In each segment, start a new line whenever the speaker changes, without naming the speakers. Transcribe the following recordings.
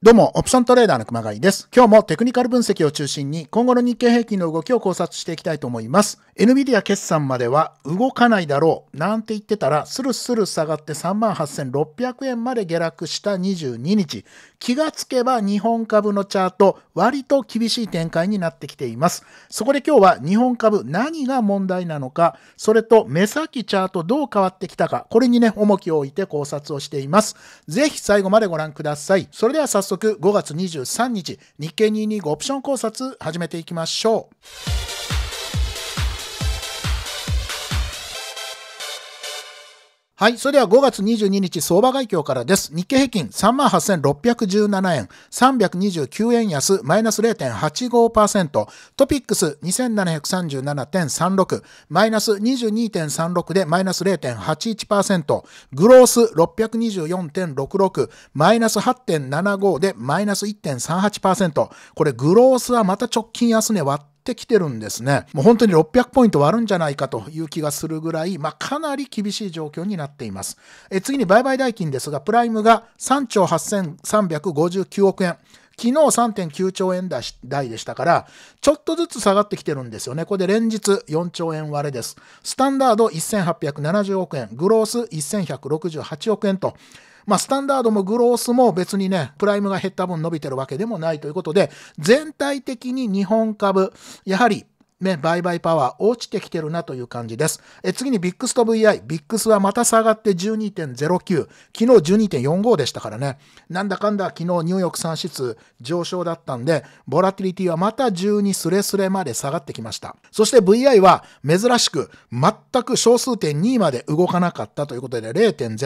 どうも、オプショントレーダーの熊谷です。今日もテクニカル分析を中心に、今後の日経平均の動きを考察していきたいと思います。NVIDIA 決算までは動かないだろう、なんて言ってたら、スルスル下がって38,600円まで下落した22日。気がつけば日本株のチャート、割と厳しい展開になってきています。そこで今日は日本株何が問題なのか、それと目先チャートどう変わってきたか、これにね、重きを置いて考察をしています。ぜひ最後までご覧ください。それでは早速5月23日、日経225オプション考察始めていきましょう。はい。それでは5月22日相場外況からです。日経平均38,617円、329円安、マイナス0.85%、トピックス2737.36、マイナス22.36でマイナス0.81%、グロース624.66、マイナス8.75でマイナス1.38%、これグロースはまた直近安値割って、ってきてるんですね。もう本当に600ポイント割るんじゃないかという気がするぐらい、まあ、かなり厳しい状況になっています。え次に売買代金ですが、プライムが3兆8359億円。昨日3.9兆円台でしたから、ちょっとずつ下がってきてるんですよね。これで連日4兆円割れです。スタンダード1870億円、グロース1168億円と、まあ、スタンダードもグロースも別にね、プライムが減った分伸びてるわけでもないということで、全体的に日本株、やはりね、売買パワー落ちてきてるなという感じです。え次にビックスと VI。ビックスはまた下がって12.09。昨日12.45でしたからね。なんだかんだ昨日ニューヨーク産指数上昇だったんで、ボラティリティはまた12スレスレまで下がってきました。そして VI は珍しく全く小数点2まで動かなかったということで0.00。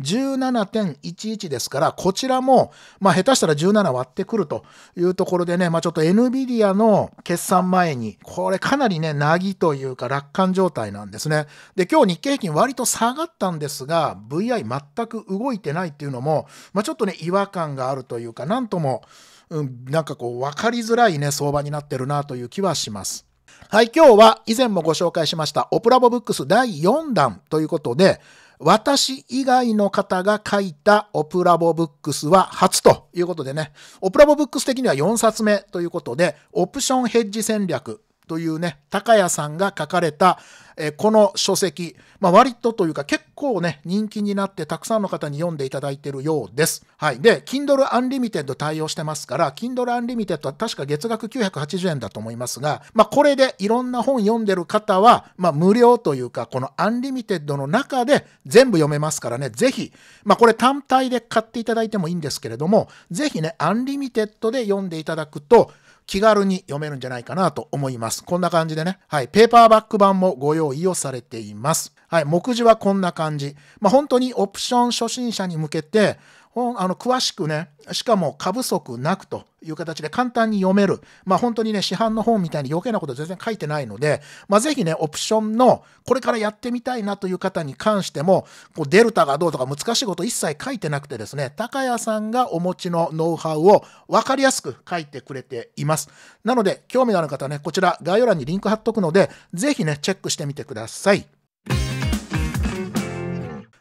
17.11ですから、こちらも、まあ下手したら17割ってくるというところでね、まあちょっと NVIDIA の決算前に、これかなりね、なぎというか楽観状態なんですね。で、今日日経平均割と下がったんですが、VI 全く動いてないっていうのも、まあ、ちょっとね、違和感があるというか、なんとも、うん、なんかこう、分かりづらいね、相場になってるなという気はします。はい、今日は以前もご紹介しました、オプラボブックス第4弾ということで、私以外の方が書いたオプラボブックスは初ということでね、オプラボブックス的には4冊目ということで、オプションヘッジ戦略というね、高谷さんが書かれた、えこの書籍、まあ、割とというか結構ね、人気になってたくさんの方に読んでいただいているようです。はい。で、Kindle Unlimited 対応してますから、Kindle Unlimited は確か月額980円だと思いますが、まあ、これでいろんな本読んでる方は、まあ、無料というか、この Unlimited の中で全部読めますからね、ぜひ、まあ、これ単体で買っていただいてもいいんですけれども、ぜひね、Unlimited で読んでいただくと、気軽に読めるんじゃないかなと思います。こんな感じでね、はい、ペーパーバック版もご用意をされています。はい、目次はこんな感じ。まあ、本当にオプション初心者に向けて、あの詳しくね、しかも過不足なくという形で簡単に読める。まあ本当にね、市販の本みたいに余計なこと全然書いてないので、まあぜひね、オプションのこれからやってみたいなという方に関しても、こうデルタがどうとか難しいこと一切書いてなくてですね、高谷さんがお持ちのノウハウを分かりやすく書いてくれています。なので、興味のある方はね、こちら概要欄にリンク貼っとくので、ぜひね、チェックしてみてください。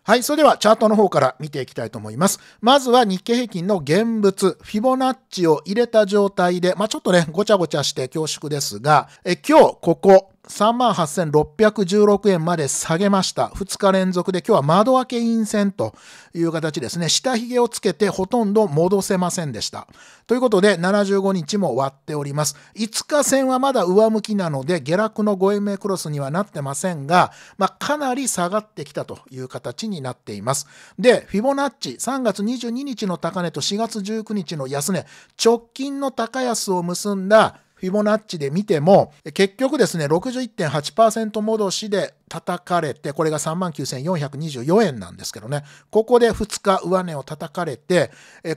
はい、それではチャートの方から見ていきたいと思います。まずは日経平均の現物、フィボナッチを入れた状態で、まあ、ちょっとね、ごちゃごちゃして恐縮ですが、え今日ここ、38,616円まで下げました。2日連続で今日は窓開け陰線という形ですね。下髭をつけてほとんど戻せませんでした。ということで75日も割っております。5日線はまだ上向きなので下落の5円目クロスにはなってませんが、まあ、かなり下がってきたという形になっています。で、フィボナッチ3月22日の高値と4月19日の安値、直近の高安を結んだフィボナッチで見ても、結局ですね、61.8%戻しで叩かれて、これが39,424円なんですけどね、ここで2日上値を叩かれて、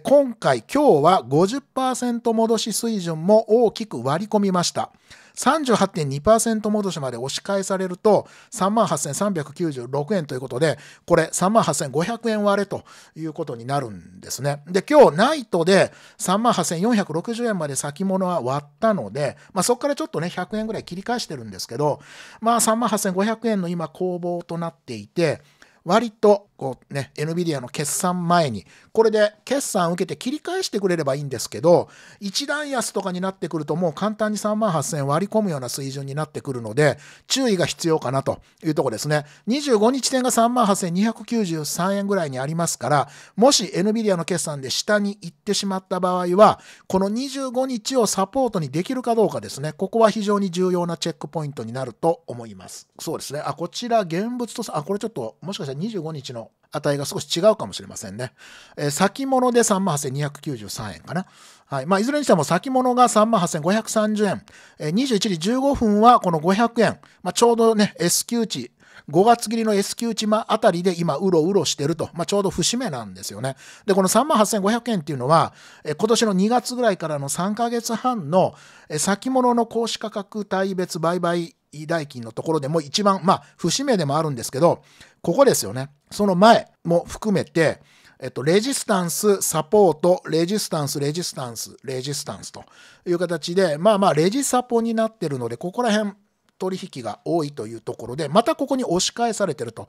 今回、今日は50%戻し水準も大きく割り込みました。38.2%戻しまで押し返されると38,396円ということで、これ38,500円割れということになるんですね。で、今日ナイトで38,460円まで先物は割ったので、まあ、そこからちょっとね、100円ぐらい切り返してるんですけど、まあ38,500円の今攻防となっていて、割とこうね、NVIDIA の決算前に、これで決算受けて切り返してくれればいいんですけど、一段安とかになってくるともう簡単に3万8000円割り込むような水準になってくるので、注意が必要かなというとこですね。25日点が3万8293円ぐらいにありますから、もし NVIDIA の決算で下に行ってしまった場合は、この25日をサポートにできるかどうかですね、ここは非常に重要なチェックポイントになると思います。そうですね。あ、こちら現物とさ、あ、これちょっと、もしかしたら25日の値が少し違うかもしれませんね。えー、先物で38,293円かな。はい。まあ、いずれにしても先物が38,530円。えー、21時15分はこの500円。まあ、ちょうどね、S 級値。5月切りの S 級値あたりで今、うろうろしてると。まあ、ちょうど節目なんですよね。で、この38,500円っていうのは、えー、今年の2月ぐらいからの3ヶ月半の、え先物の公使価格帯別売買代金のところでも一番、まあ、節目でもあるんですけど、ここですよね。その前も含めて、えっと、レジスタンス、サポート、レジスタンス、レジスタンス、レジスタンスという形で、まあまあ、レジサポになってるので、ここら辺、取引が多いというところで、またここに押し返されてると。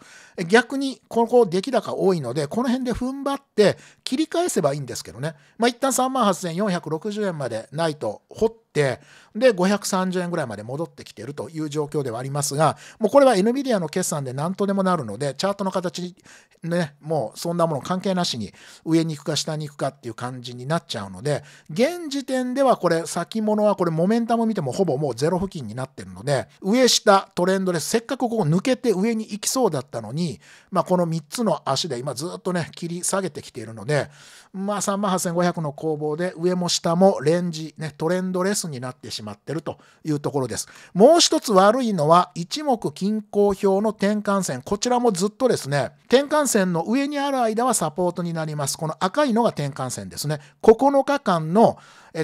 逆に、ここ出来高多いので、この辺で踏ん張って切り返せばいいんですけどね。まあ、一旦38,460円までないと、ほっってで530円ぐらいまで戻ってきているという状況ではありますがもうこれは NVIDIA の決算で何とでもなるのでチャートの形ねもうそんなもの関係なしに上に行くか下に行くかっていう感じになっちゃうので現時点ではこれ先物はこれモメンタム見てもほぼもうゼロ付近になってるので上下トレンドでせっかくここ抜けて上に行きそうだったのに、まあ、この3つの足で今ずっとね切り下げてきているので、まあ、3万8500の攻防で上も下もレンジ、ね、トレンドレススになってしまってるというところです。もう一つ悪いのは、一目均衡表の転換線。こちらもずっとですね、転換線の上にある間はサポートになります。この赤いのが転換線ですね。9日間の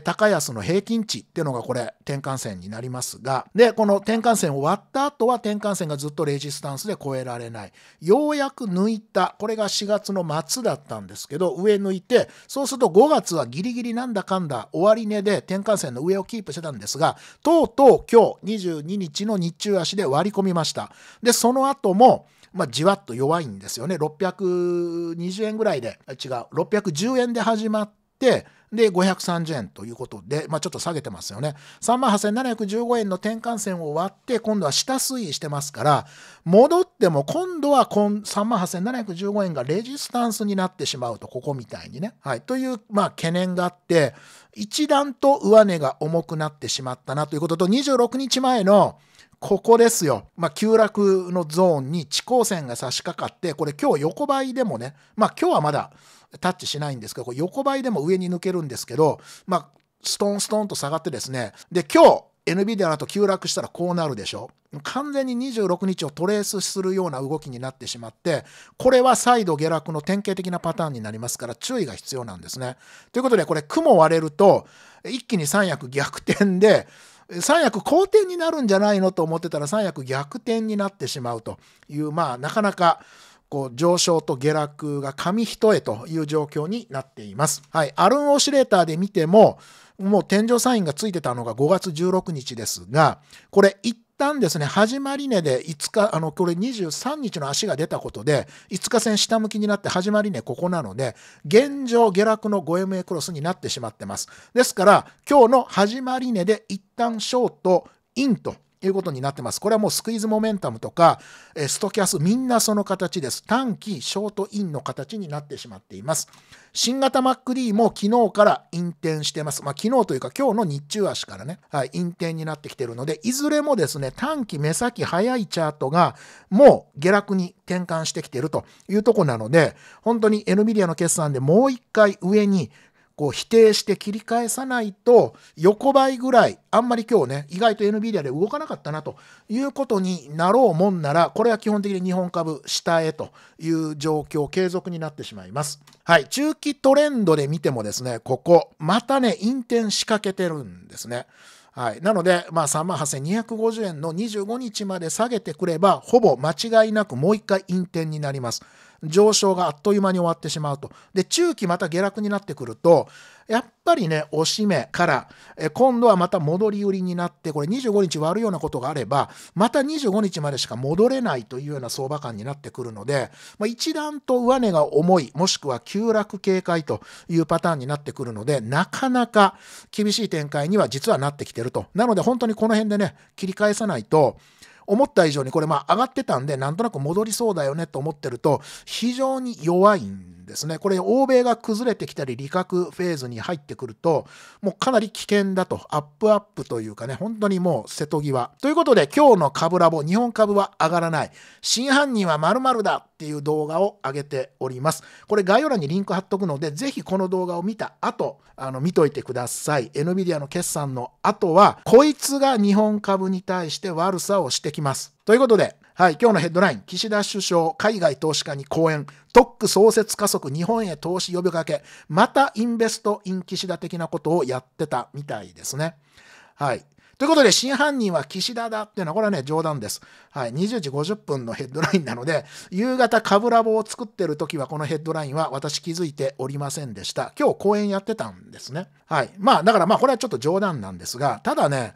高安の平均値っていうのがこれ転換線になりますがでこの転換線を割った後は転換線がずっとレジスタンスで超えられないようやく抜いたこれが4月の末だったんですけど上抜いてそうすると5月はギリギリなんだかんだ終わり値で転換線の上をキープしてたんですがとうとう今日22日の日中足で割り込みましたでその後もまあ、じわっと弱いんですよね。620円ぐらいで、違う、610円で始まって、で、530円ということで、まあ、ちょっと下げてますよね。38,715円の転換線を割って、今度は下推移してますから、戻っても今度は38,715円がレジスタンスになってしまうと、ここみたいにね。はい。という、まあ、懸念があって、一段と上値が重くなってしまったなということと、26日前のここですよ。まあ、急落のゾーンに地高線が差し掛かって、これ今日横ばいでもね、まあ、今日はまだタッチしないんですけど、これ横ばいでも上に抜けるんですけど、まあ、ストンストンと下がってですね、で、今日、NVIDIA だと急落したらこうなるでしょ完全に26日をトレースするような動きになってしまって、これは再度下落の典型的なパターンになりますから注意が必要なんですね。ということで、これ雲割れると、一気に三役逆転で、三役好転になるんじゃないのと思ってたら三役逆転になってしまうという、まあ、なかなかこう上昇と下落が紙一重という状況になっています。はい、アルン・オシレーターで見ても、もう天井サインがついてたのが5月16日ですが、これ一旦ですね、始まり値で5日、あの、これ23日の足が出たことで、5日線下向きになって始まり値ここなので、現状下落の 5MA クロスになってしまってます。ですから、今日の始まり値で一旦ショート、インということになってます。これはもうスクイーズモメンタムとか、ストキャス、みんなその形です。短期、ショートインの形になってしまっています。新型 MacD も昨日から引転してます。まあ、昨日というか今日の日中足からね、はい、引転になってきてるので、いずれもですね、短期、目先、早いチャートがもう下落に転換してきてるというとこなので、本当に NVIDIA の決算でもう一回上にこう否定して切り返さないと横ばいぐらいあんまり今日ね意外と NVIDIA で動かなかったなということになろうもんならこれは基本的に日本株下へという状況継続になってしまいます。はい、中期トレンドで見てもですね、ここ、またね、引転仕掛けてるんですね。はい。なので、まあ、38,250円の25日まで下げてくれば、ほぼ間違いなくもう一回陰転になります。上昇があっという間に終わってしまうと。で、中期また下落になってくると、やっぱりね、押し目から、え今度はまた戻り売りになって、これ25日割るようなことがあれば、また25日までしか戻れないというような相場感になってくるので、まあ、一段と上値が重い、もしくは急落警戒というパターンになってくるので、なかなか厳しい展開には実はなってきてると。なので本当にこの辺でね、切り返さないと、思った以上にこれまあ上がってたんで、なんとなく戻りそうだよねと思ってると、非常に弱いんですね。これ、欧米が崩れてきたり、利確フェーズに入ってくると、もうかなり危険だと、アップアップというかね、本当にもう瀬戸際。ということで、今日の株ラボ、日本株は上がらない。真犯人は〇〇だっていう動画を上げております。これ概要欄にリンク貼っとくので、ぜひこの動画を見た後、あの、見といてください。NVIDIA の決算の後は、こいつが日本株に対して悪さをしてきます。ということで、はい、今日のヘッドライン、岸田首相、海外投資家に講演、特区創設加速、日本へ投資呼びかけ、またインベスト・イン岸田的なことをやってたみたいですね。はい。ということで、真犯人は岸田だっていうのは、これはね、冗談です。はい。20時50分のヘッドラインなので、夕方、カブラボを作ってる時は、このヘッドラインは私気づいておりませんでした。今日、講演やってたんですね。はい。まあ、だからまあ、これはちょっと冗談なんですが、ただね、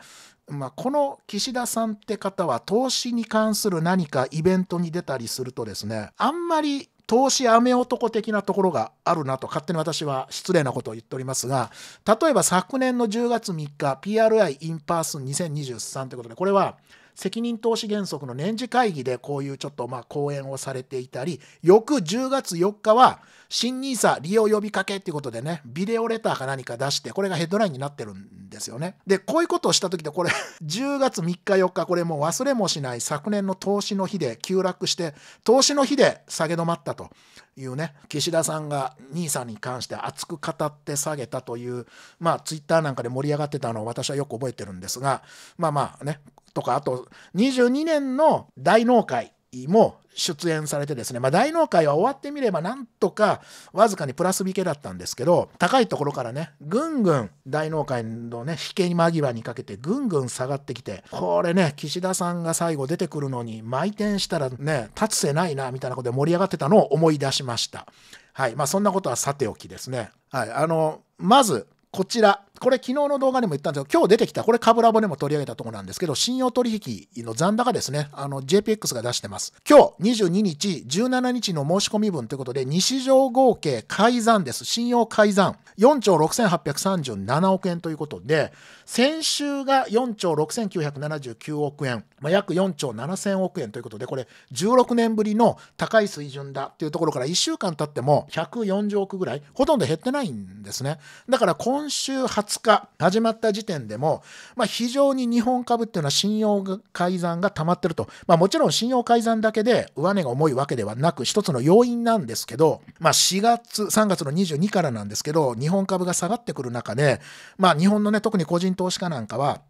まあ、この岸田さんって方は投資に関する何かイベントに出たりするとですねあんまり投資雨男的なところがあるなと勝手に私は失礼なことを言っておりますが例えば昨年の10月3日 PRI インパース2023ということでこれは責任投資原則の年次会議でこういうちょっとまあ講演をされていたり、翌10月4日は新 nisa 利用呼びかけっていうことでね、ビデオレターか何か出して、これがヘッドラインになってるんですよね。で、こういうことをした時でこれ10 月3日4日、これもう忘れもしない昨年の投資の日で急落して、投資の日で下げ止まったというね、岸田さんが nisa に関して熱く語って下げたという、まあツイッターなんかで盛り上がってたのを私はよく覚えてるんですが、まあまあね、とかあと22年の大納会も出演されてですね、まあ、大納会は終わってみればなんとかわずかにプラス引けだったんですけど高いところからねぐんぐん大納会のね引けに間際にかけてぐんぐん下がってきてこれね岸田さんが最後出てくるのに毎転したらね立つ瀬ないなみたいなことで盛り上がってたのを思い出しましたはいまあそんなことはさておきですねはいあのまずこちらこれ昨日の動画でも言ったんですけど、今日出てきた、これ株ラボでも取り上げたところなんですけど、信用取引の残高ですね、あの JPX が出してます。今日22日、17日の申し込み分ということで、2市場合計改ざんです。信用改ざん。4兆6837億円ということで、先週が4兆6979億円、まあ、約4兆7000億円ということで、これ16年ぶりの高い水準だっていうところから1週間経っても140億ぐらい、ほとんど減ってないんですね。だから今週20 20日始まった時点でも、まあ、非常に日本株っていうのは信用改ざんが溜まってると、まあ、もちろん信用改ざんだけで上値が重いわけではなく一つの要因なんですけど、まあ、4月3月の22からなんですけど日本株が下がってくる中で、まあ、日本のね特に個人投資家なんかは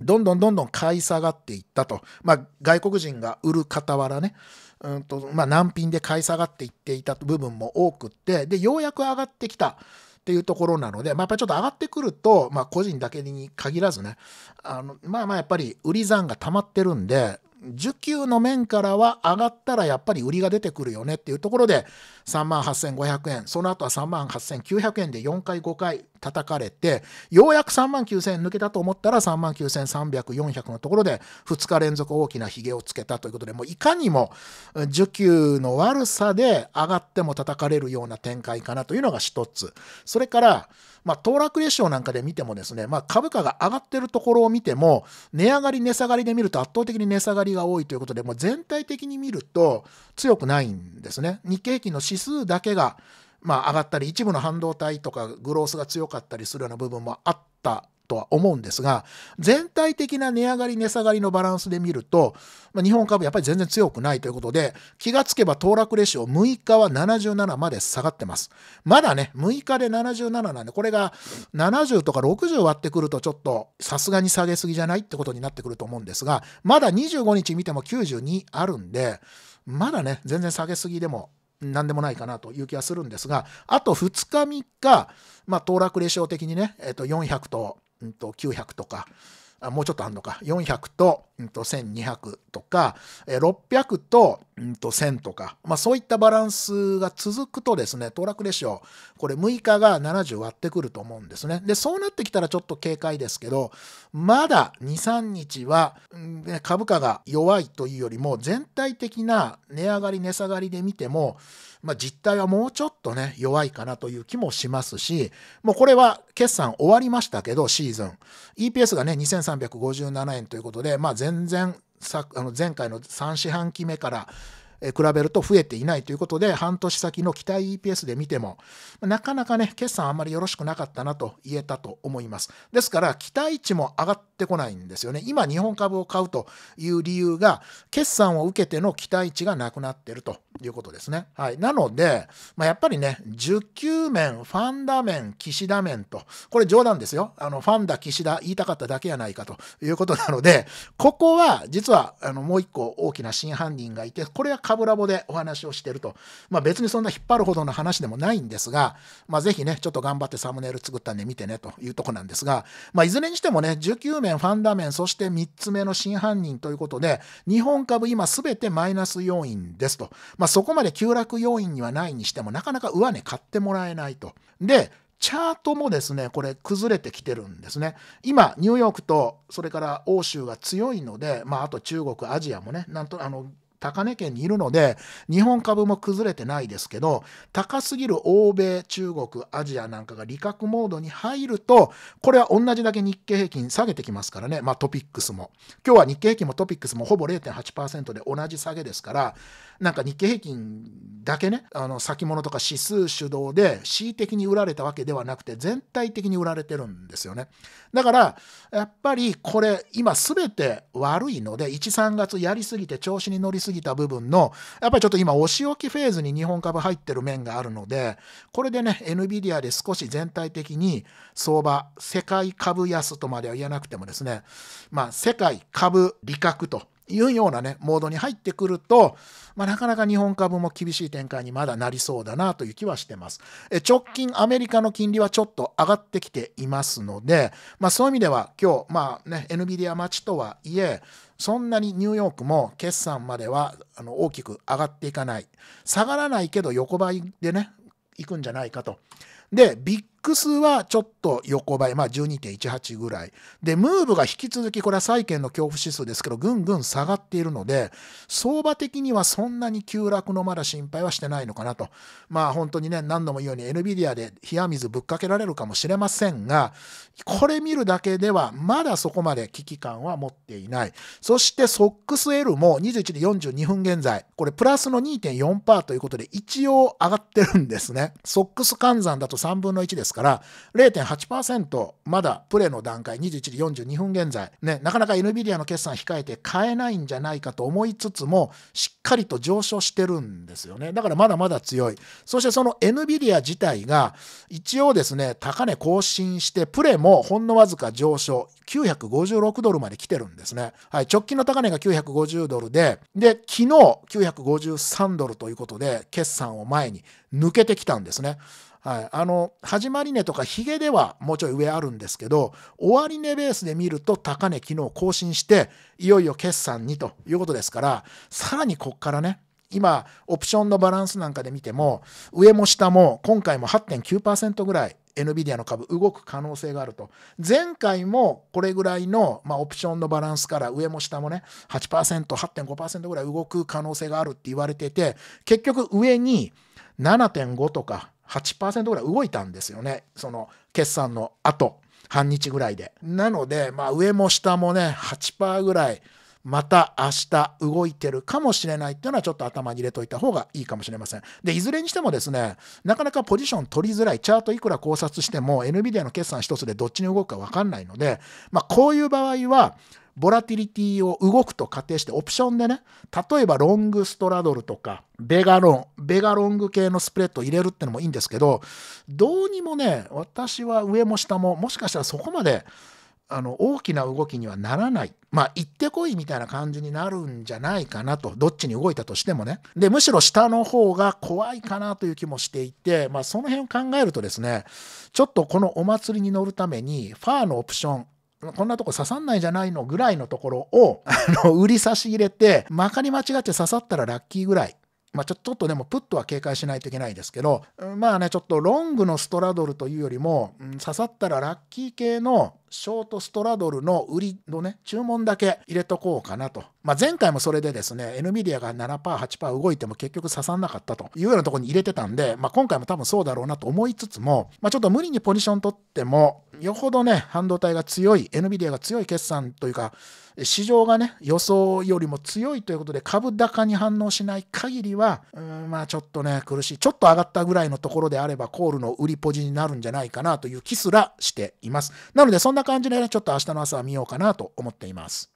どんどんどんどん買い下がっていったと、まあ、外国人が売る傍らね、うんとまあ、難品で買い下がっていっていた部分も多くってでようやく上がってきたっていうところなので、まあ、やっぱりちょっと上がってくると、まあ、個人だけに限らずね、あのまあまあやっぱり売り算が溜まってるんで、需給の面からは上がったらやっぱり売りが出てくるよねっていうところで3万8500円その後は3万8900円で4回5回叩かれてようやく3万9000円抜けたと思ったら3万9300400のところで2日連続大きなひげをつけたということでもういかにも需給の悪さで上がっても叩かれるような展開かなというのが1つそれからまあ、騰落レシオなんかで見てもですね、まあ、株価が上がってるところを見ても値上がり値下がりで見ると圧倒的に値下がりが多いということで、もう全体的に見ると強くないんですね。日経平均の指数だけが、まあ、上がったり、一部の半導体とかグロースが強かったりするような部分もあったとは思うんですが、全体的な値上がり、値下がりのバランスで見ると、まあ、日本株やっぱり全然強くないということで、気がつけば騰落レシオ6日は77まで下がってます。まだね、6日で77なんで、これが70とか60割ってくるとちょっとさすがに下げすぎじゃないってことになってくると思うんですが、まだ25日見ても92あるんで、まだね、全然下げすぎでも何でもないかなという気はするんですが、あと2日3日、まあ、騰落レシオ的にね、えっと、400とんと、900とか、あもうちょっとあんのか、400と,、うんと、と1200とか、え600と,、うんと、1000とか、まあ、そういったバランスが続くとですね、騰落レシオ、これ6日が70割ってくると思うんですね。で、そうなってきたらちょっと警戒ですけど、まだ2、3日は、うん、株価が弱いというよりも、全体的な値上がり、値下がりで見ても、まあ、実態はもうちょっとね、弱いかなという気もしますし、もうこれは決算終わりましたけど、シーズン。EPS がね、2357円ということで、まあ、全然、前回の3四半期目から比べると増えていないということで、半年先の期待 EPS で見ても、なかなかね、決算あんまりよろしくなかったなと言えたと思います。ですから、期待値も上がってこないんですよね。今、日本株を買うという理由が、決算を受けての期待値がなくなっているということですね。はい。なので、まあ、やっぱりね、需給面、ファンダ面、岸田面と、これ冗談ですよ。あの、ファンダ、岸田、言いたかっただけやないかということなので、ここは、実は、あの、もう一個大きな真犯人がいて、これはカブラボでお話をしてると、まあ、別にそんな引っ張るほどの話でもないんですが、まあ、ぜひね、ちょっと頑張ってサムネイル作ったんで見てねというとこなんですが、まあ、いずれにしてもね、19面、ファンダ面、そして3つ目の真犯人ということで、日本株今すべてマイナス要因ですと、まあ、そこまで急落要因にはないにしても、なかなか上値、買ってもらえないと。で、チャートもですね、これ崩れてきてるんですね。今、ニューヨークと、それから欧州が強いので、まあ、あと中国、アジアもね、なんと、あの、高値圏にいるので、日本株も崩れてないですけど、高すぎる欧米、中国、アジアなんかが利確モードに入ると、これは同じだけ日経平均下げてきますからね、まあトピックスも。今日は日経平均もトピックスもほぼ0.8%で同じ下げですから、なんか日経平均だけね、あの先物とか指数主導で恣意的に売られたわけではなくて、全体的に売られてるんですよね。だから、やっぱりこれ、今すべて悪いので、1、3月やりすぎて調子に乗りすぎた部分の、やっぱりちょっと今、お仕置きフェーズに日本株入ってる面があるので、これでね、NVIDIA で少し全体的に相場、世界株安とまでは言えなくてもですね、まあ、世界株利確というようなね、モードに入ってくると、まあ、なかなか日本株も厳しい展開にまだなりそうだなという気はしてます。え直近アメリカの金利はちょっと上がってきていますので、まあ、そういう意味では今日、まあね、NVIDIA 待ちとはいえ、そんなにニューヨークも決算まではあの大きく上がっていかない。下がらないけど横ばいでね、いくんじゃないかと。で、ビッックスはちょっと横ばい、まあ12.18ぐらい。で、ムーブが引き続き、これは債券の恐怖指数ですけど、ぐんぐん下がっているので、相場的にはそんなに急落のまだ心配はしてないのかなと。まあ本当にね、何度も言うように NVIDIA で冷や水ぶっかけられるかもしれませんが、これ見るだけではまだそこまで危機感は持っていない。そしてソックス L も21時42分現在、これプラスの2.4%ということで一応上がってるんですね。ソックス換算だと3分の1ですから0.8%まだプレーの段階21時42分現在、ね、なかなか NVIDIA の決算控えて買えないんじゃないかと思いつつもしっかりと上昇してるんですよねだからまだまだ強いそしてその NVIDIA 自体が一応ですね高値更新してプレもほんのわずか上昇956ドルまで来てるんですね、はい、直近の高値が950ドルでで昨日953ドルということで決算を前に抜けてきたんですね。はい、あの始まり値とかヒゲではもうちょい上あるんですけど終値ベースで見ると高値昨日更新していよいよ決算にということですからさらにこっからね今オプションのバランスなんかで見ても上も下も今回も8.9%ぐらい NVIDIA の株動く可能性があると前回もこれぐらいの、まあ、オプションのバランスから上も下もね 8%8.5% ぐらい動く可能性があるって言われてて結局上に7.5とか8%ぐらい動いたんですよねその決算の後半日ぐらいでなので、まあ、上も下もね8%ぐらいまた明日動いてるかもしれないっていうのはちょっと頭に入れといた方がいいかもしれません。で、いずれにしてもですね、なかなかポジション取りづらい、チャートいくら考察しても NVIDIA の決算一つでどっちに動くかわかんないので、まあこういう場合は、ボラティリティを動くと仮定してオプションでね、例えばロングストラドルとか、ベガロン、ベガロング系のスプレッド入れるってのもいいんですけど、どうにもね、私は上も下も、もしかしたらそこまで、あの大きな動きにはならない。まあ、行ってこいみたいな感じになるんじゃないかなと、どっちに動いたとしてもね。で、むしろ下の方が怖いかなという気もしていて、まあ、その辺を考えるとですね、ちょっとこのお祭りに乗るために、ファーのオプション、こんなとこ刺さんないじゃないのぐらいのところを、あの、売り差し入れて、まかり間違って刺さったらラッキーぐらいまあ、ちょっとでもプットは警戒しないといけないですけど、まあね、ちょっとロングのストラドルというよりも、刺さったらラッキー系のショートストラドルの売りのね、注文だけ入れとこうかなと。まあ、前回もそれでですね、NVIDIA が7%、8%動いても結局刺さんなかったというようなところに入れてたんで、まあ、今回も多分そうだろうなと思いつつも、まあ、ちょっと無理にポジション取っても、よほどね、半導体が強い、NVIDIA が強い決算というか、市場がね予想よりも強いということで株高に反応しない限りはうんまあちょっとね苦しいちょっと上がったぐらいのところであればコールの売りポジになるんじゃないかなという気すらしていますなのでそんな感じでねちょっと明日の朝は見ようかなと思っています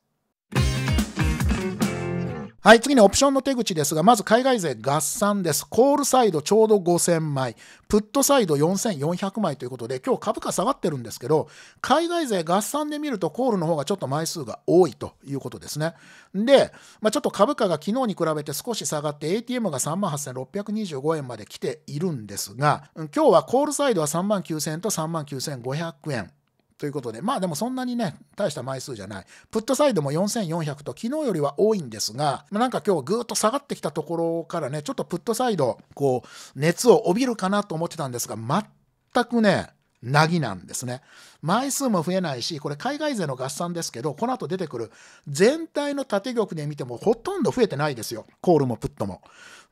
はい、次にオプションの手口ですが、まず海外勢合算です。コールサイドちょうど5000枚、プットサイド4400枚ということで、今日株価下がってるんですけど、海外勢合算で見るとコールの方がちょっと枚数が多いということですね。で、まあ、ちょっと株価が昨日に比べて少し下がって ATM が38,625円まで来ているんですが、今日はコールサイドは39,000円と39,500円。ということで、まあでもそんなにね、大した枚数じゃない。プットサイドも4400と昨日よりは多いんですが、なんか今日ぐーっと下がってきたところからね、ちょっとプットサイド、こう、熱を帯びるかなと思ってたんですが、全くね、なぎなんですね。枚数も増えないし、これ海外勢の合算ですけど、この後出てくる全体の縦玉で見てもほとんど増えてないですよ。コールもプットも。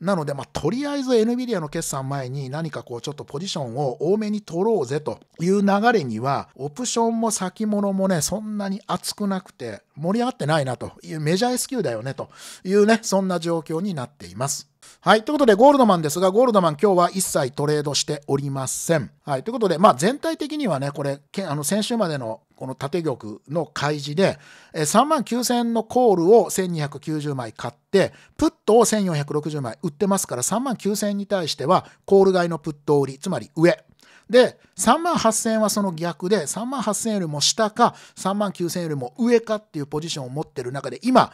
なので、まあ、とりあえず NVIDIA の決算前に何かこうちょっとポジションを多めに取ろうぜという流れには、オプションも先物もね、そんなに厚くなくて盛り上がってないなというメジャー S q だよねというね、そんな状況になっています。はい。ということで、ゴールドマンですが、ゴールドマン今日は一切トレードしておりません。はい。ということで、まあ全体的にはね、これ、あの先週までのこの縦玉の開示で、3万9000のコールを1290枚買って、プットを1460枚売ってますから、3万9000に対しては、コール買いのプット売り、つまり上。で、3万8000円はその逆で、3万8000円よりも下か、3万9000円よりも上かっていうポジションを持ってる中で、今、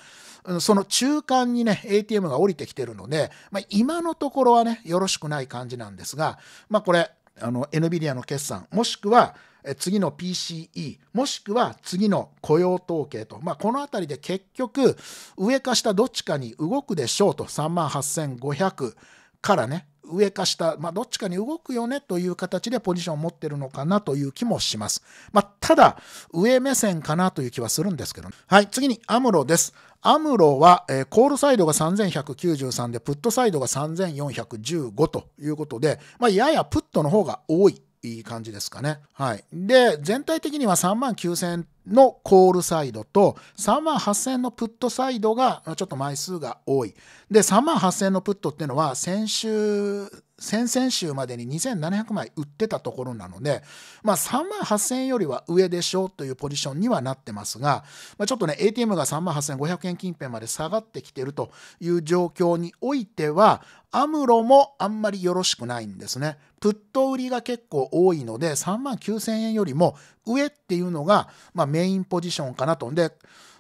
その中間にね、ATM が降りてきてるので、まあ、今のところはね、よろしくない感じなんですが、まあこれ、NVIDIA の決算、もしくは、次の PCE もしくは次の雇用統計と、まあ、このあたりで結局上か下どっちかに動くでしょうと3万8500からね上か下、まあ、どっちかに動くよねという形でポジションを持ってるのかなという気もします。まあ、ただ、上目線かなという気はするんですけど、ね、はい、次にアムロです。アムロは、えー、コールサイドが3193で、プットサイドが3415ということで、まあ、ややプットの方が多いいい感じですかね。はい。で、全体的には3万9000円のコールサイドと3万8000のプットサイドがちょっと枚数が多い。で、3万8000のプットっていうのは先週先々週までに2700枚売ってたところなので、まあ、3万8000円よりは上でしょうというポジションにはなってますが、まあ、ちょっとね、ATM が3万8500円近辺まで下がってきてるという状況においては、アムロもあんまりよろしくないんですね。プット売りが結構多いので、3万9000円よりも上っていうのが、まあ、メインポジションかなと。で、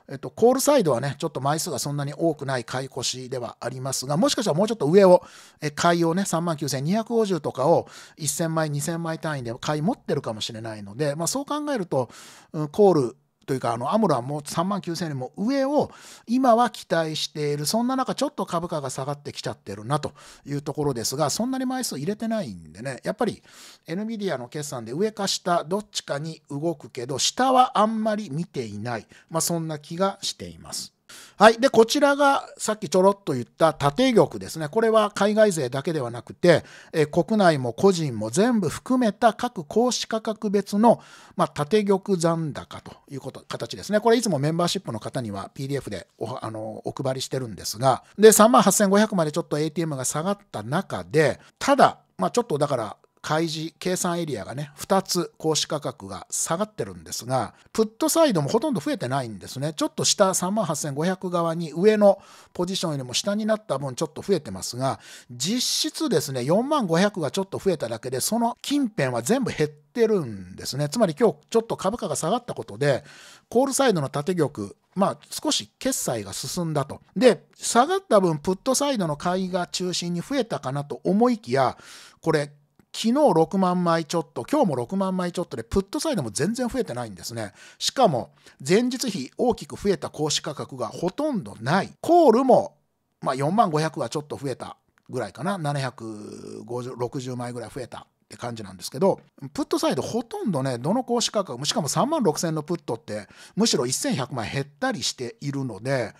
えっと、コールサイドはね、ちょっと枚数がそんなに多くない買い越しではありますが、もしかしたらもうちょっと上を、え買いをね、39,250とかを1000枚、2000枚単位で買い持ってるかもしれないので、まあ、そう考えると、うん、コールというかあのアムロはもう3万9000円も上を今は期待しているそんな中ちょっと株価が下がってきちゃってるなというところですがそんなに枚数入れてないんでねやっぱり NVIDIA の決算で上か下どっちかに動くけど下はあんまり見ていない、まあ、そんな気がしています。はい。で、こちらがさっきちょろっと言った縦玉ですね。これは海外税だけではなくて、え国内も個人も全部含めた各公式価格別の、まあ、縦玉残高ということ形ですね。これいつもメンバーシップの方には PDF でおあのお配りしてるんですが、で、38,500までちょっと ATM が下がった中で、ただ、まあ、ちょっとだから開示、計算エリアがね、2つ公式価格が下がってるんですが、プットサイドもほとんど増えてないんですね。ちょっと下38,500万側に上のポジションよりも下になった分ちょっと増えてますが、実質ですね、45,000万がちょっと増えただけで、その近辺は全部減っててるんですね。つまり今日ちょっと株価が下がったことで、コールサイドの縦玉、まあ少し決済が進んだと。で、下がった分、プットサイドの買いが中心に増えたかなと思いきや、これ、昨日6万枚ちょっと、今日も6万枚ちょっとで、プットサイドも全然増えてないんですね。しかも、前日比大きく増えた格子価格がほとんどない。コールも、まあ、4万500はちょっと増えたぐらいかな。760枚ぐらい増えた。って感じなんですけど、プットサイドほとんどね、どの格子価格も、しかも3万6000のプットって、むしろ1100枚減ったりしているので、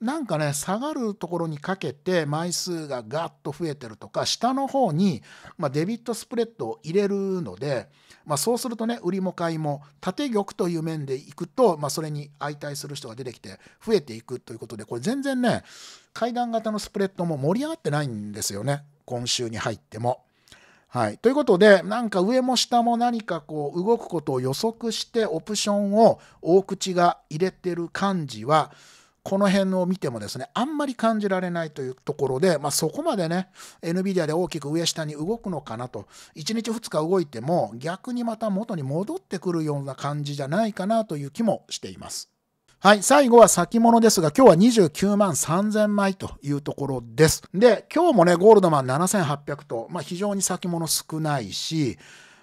なんかね下がるところにかけて枚数がガッと増えてるとか下の方に、まあ、デビットスプレッドを入れるので、まあ、そうするとね売りも買いも縦玉という面でいくと、まあ、それに相対する人が出てきて増えていくということでこれ全然ね階段型のスプレッドも盛り上がってないんですよね今週に入っても。はい。ということで、なんか上も下も何かこう動くことを予測してオプションを大口が入れてる感じは、この辺を見てもですね、あんまり感じられないというところで、まあ、そこまでね、NVIDIA で大きく上下に動くのかなと、1日2日動いても逆にまた元に戻ってくるような感じじゃないかなという気もしています。はい。最後は先物ですが、今日は29万3000枚というところです。で、今日もね、ゴールドマン7800と、まあ非常に先物少ないし、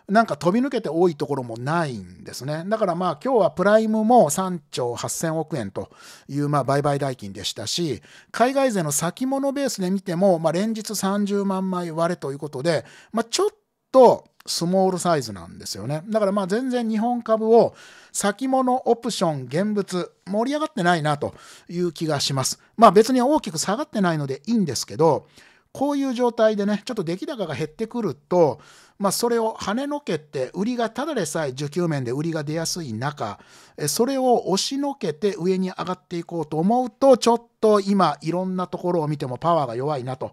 なんか飛び抜けて多いところもないんですね。だからまあ今日はプライムも3兆8000億円というまあ売買代金でしたし、海外勢の先物ベースで見ても、まあ連日30万枚割れということで、まあちょっとスモールサイズなんですよね。だからまあ全然日本株を先物オプション現物盛り上がってないなという気がします。まあ別に大きく下がってないのでいいんですけど、こういう状態でね、ちょっと出来高が減ってくると、まあ、それを跳ねのけて売りがただでさえ需給面で売りが出やすい中それを押しのけて上に上がっていこうと思うとちょっと今いろんなところを見てもパワーが弱いなと。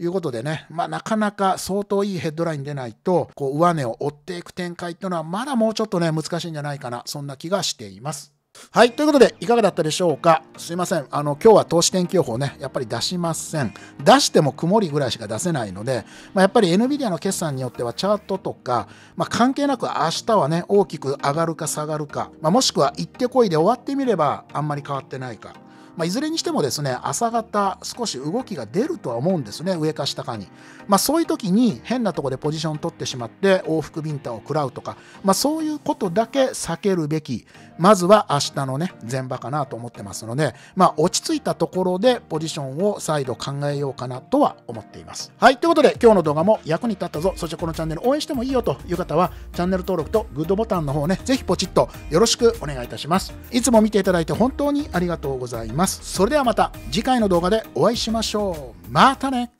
いうことでね、まあ、なかなか相当いいヘッドライン出ないとこう上値を追っていく展開っていうのはまだもうちょっとね難しいんじゃないかなそんな気がしています。はい。ということで、いかがだったでしょうかすいません。あの、今日は投資天気予報ね、やっぱり出しません。出しても曇りぐらいしか出せないので、まあ、やっぱり NVIDIA の決算によってはチャートとか、まあ、関係なく明日はね、大きく上がるか下がるか、まあ、もしくは行ってこいで終わってみれば、あんまり変わってないか。まあ、いずれにしてもですね朝方少し動きが出るとは思うんですね上か下かに、まあ、そういう時に変なとこでポジション取ってしまって往復ビンタを食らうとか、まあ、そういうことだけ避けるべきまずは明日のね前場かなと思ってますので、まあ、落ち着いたところでポジションを再度考えようかなとは思っていますはいということで今日の動画も役に立ったぞそしてこのチャンネル応援してもいいよという方はチャンネル登録とグッドボタンの方ねぜひポチッとよろしくお願いいたしますいつも見ていただいて本当にありがとうございますますそれではまた次回の動画でお会いしましょうまたね